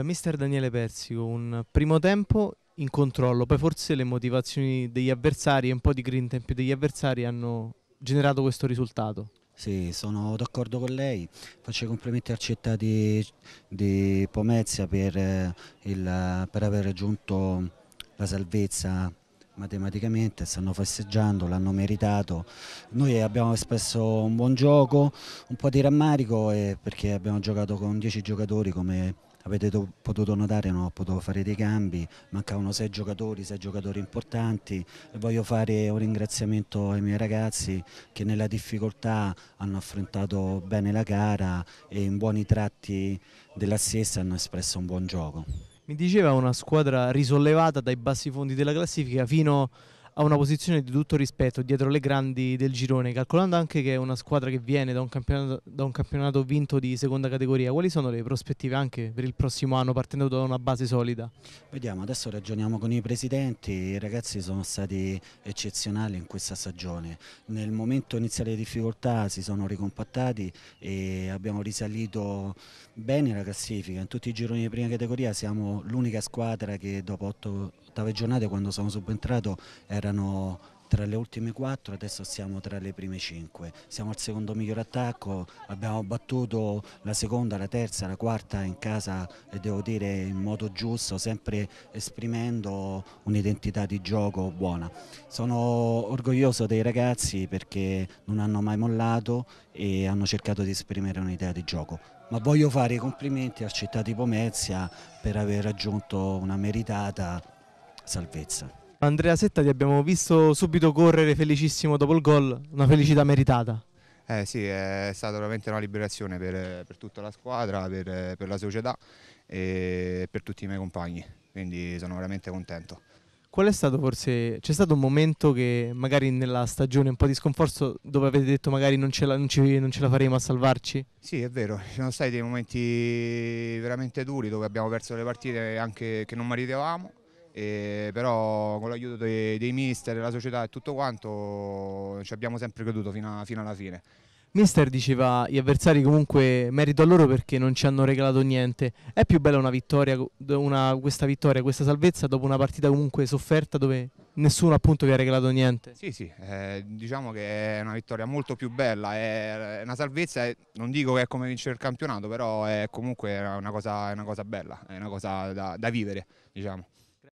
Eh, mister Daniele Persico, un primo tempo in controllo, poi forse le motivazioni degli avversari e un po' di grinta in degli avversari hanno generato questo risultato. Sì, sono d'accordo con lei, faccio i complimenti al città di, di Pomezia per, eh, il, per aver raggiunto la salvezza matematicamente, stanno festeggiando, l'hanno meritato. Noi abbiamo espresso un buon gioco, un po' di rammarico perché abbiamo giocato con 10 giocatori come avete potuto notare non ho potuto fare dei cambi, mancavano 6 giocatori, 6 giocatori importanti e voglio fare un ringraziamento ai miei ragazzi che nella difficoltà hanno affrontato bene la gara e in buoni tratti della stessa hanno espresso un buon gioco mi diceva una squadra risollevata dai bassi fondi della classifica fino ha una posizione di tutto rispetto dietro le grandi del girone, calcolando anche che è una squadra che viene da un campionato, da un campionato vinto di seconda categoria, quali sono le prospettive anche per il prossimo anno partendo da una base solida? Vediamo, adesso ragioniamo con i presidenti, i ragazzi sono stati eccezionali in questa stagione, nel momento iniziale di difficoltà si sono ricompattati e abbiamo risalito bene la classifica, in tutti i gironi di prima categoria siamo l'unica squadra che dopo otto, ottave giornate quando sono subentrato è erano tra le ultime quattro, adesso siamo tra le prime cinque. Siamo al secondo miglior attacco, abbiamo battuto la seconda, la terza, la quarta in casa e devo dire in modo giusto, sempre esprimendo un'identità di gioco buona. Sono orgoglioso dei ragazzi perché non hanno mai mollato e hanno cercato di esprimere un'idea di gioco ma voglio fare i complimenti al Città di Pomezia per aver raggiunto una meritata salvezza. Andrea Setta ti abbiamo visto subito correre felicissimo dopo il gol, una felicità meritata. Eh sì, è stata veramente una liberazione per, per tutta la squadra, per, per, la società e per tutti i miei compagni, quindi sono veramente contento. Qual è stato forse, c'è stato un momento che magari nella stagione un po' di sconforto dove avete detto magari non ce, la, non ci, non ce la faremo a salvarci? Sì è vero, ci sono stati dei momenti veramente duri dove abbiamo perso le partite anche che non meritavamo e eh, però con l'aiuto dei, dei, mister, della società e tutto quanto ci abbiamo sempre creduto fino, a, fino alla fine. Mister diceva gli avversari comunque merito a loro perché non ci hanno regalato niente. È più bella una vittoria, una, questa vittoria, questa salvezza dopo una partita comunque sofferta dove nessuno appunto vi ha regalato niente? Sì, sì, eh, diciamo che è una vittoria molto più bella, è una salvezza, non dico che è come vincere il campionato, però è comunque una cosa, una cosa bella, è una cosa da, da vivere, diciamo.